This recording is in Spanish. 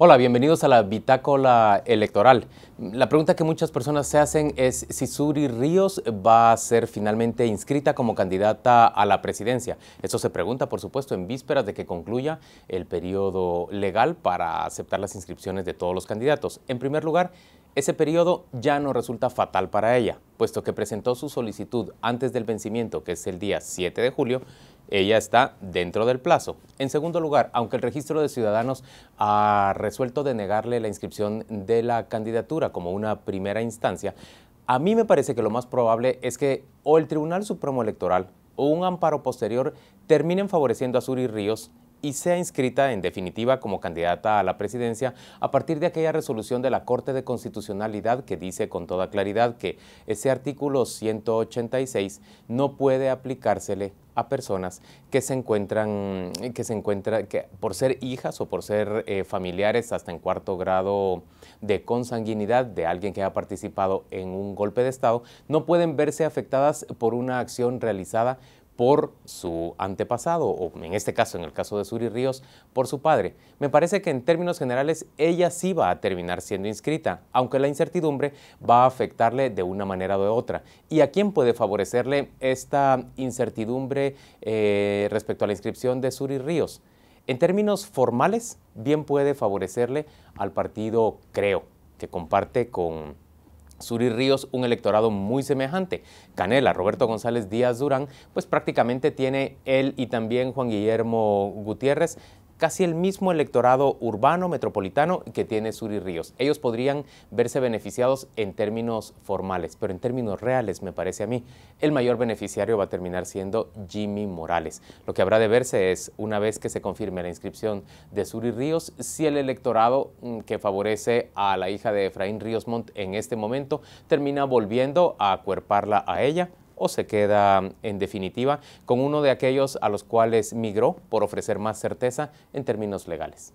Hola, bienvenidos a la bitácola electoral. La pregunta que muchas personas se hacen es si Suri Ríos va a ser finalmente inscrita como candidata a la presidencia. Eso se pregunta, por supuesto, en vísperas de que concluya el periodo legal para aceptar las inscripciones de todos los candidatos. En primer lugar, ese periodo ya no resulta fatal para ella, puesto que presentó su solicitud antes del vencimiento, que es el día 7 de julio, ella está dentro del plazo. En segundo lugar, aunque el registro de ciudadanos ha resuelto denegarle la inscripción de la candidatura como una primera instancia, a mí me parece que lo más probable es que o el Tribunal Supremo Electoral o un amparo posterior terminen favoreciendo a Suri Ríos y sea inscrita en definitiva como candidata a la presidencia a partir de aquella resolución de la Corte de Constitucionalidad que dice con toda claridad que ese artículo 186 no puede aplicársele a personas que se encuentran, que se encuentran, que por ser hijas o por ser eh, familiares hasta en cuarto grado de consanguinidad de alguien que ha participado en un golpe de Estado, no pueden verse afectadas por una acción realizada por su antepasado, o en este caso, en el caso de Suri Ríos, por su padre. Me parece que en términos generales ella sí va a terminar siendo inscrita, aunque la incertidumbre va a afectarle de una manera o de otra. ¿Y a quién puede favorecerle esta incertidumbre eh, respecto a la inscripción de Suri Ríos? En términos formales, bien puede favorecerle al partido Creo, que comparte con Suri Ríos, un electorado muy semejante. Canela, Roberto González Díaz Durán, pues prácticamente tiene él y también Juan Guillermo Gutiérrez casi el mismo electorado urbano metropolitano que tiene Sur y Ríos. Ellos podrían verse beneficiados en términos formales, pero en términos reales, me parece a mí, el mayor beneficiario va a terminar siendo Jimmy Morales. Lo que habrá de verse es, una vez que se confirme la inscripción de Sur y Ríos, si el electorado mm, que favorece a la hija de Efraín Ríos Montt en este momento termina volviendo a acuerparla a ella o se queda en definitiva con uno de aquellos a los cuales migró por ofrecer más certeza en términos legales.